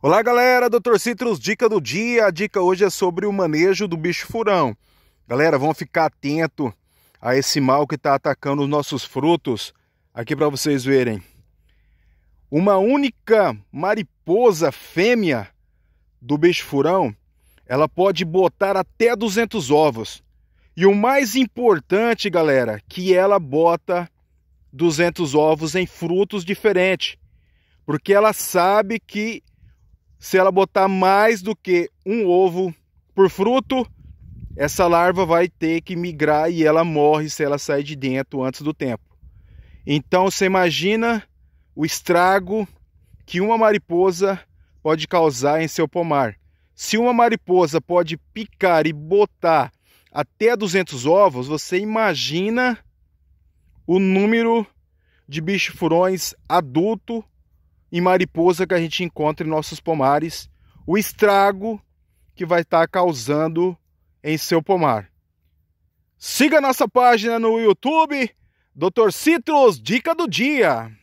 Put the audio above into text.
Olá galera, Dr. Citrus, dica do dia. A dica hoje é sobre o manejo do bicho furão. Galera, vão ficar atento a esse mal que está atacando os nossos frutos. Aqui para vocês verem. Uma única mariposa fêmea do bicho furão, ela pode botar até 200 ovos. E o mais importante, galera, que ela bota 200 ovos em frutos diferentes, porque ela sabe que se ela botar mais do que um ovo por fruto, essa larva vai ter que migrar e ela morre se ela sair de dentro antes do tempo. Então você imagina o estrago que uma mariposa pode causar em seu pomar. Se uma mariposa pode picar e botar até 200 ovos, você imagina o número de bicho-furões adulto em mariposa que a gente encontra em nossos pomares, o estrago que vai estar causando em seu pomar. Siga nossa página no YouTube, Dr. Citrus Dica do Dia.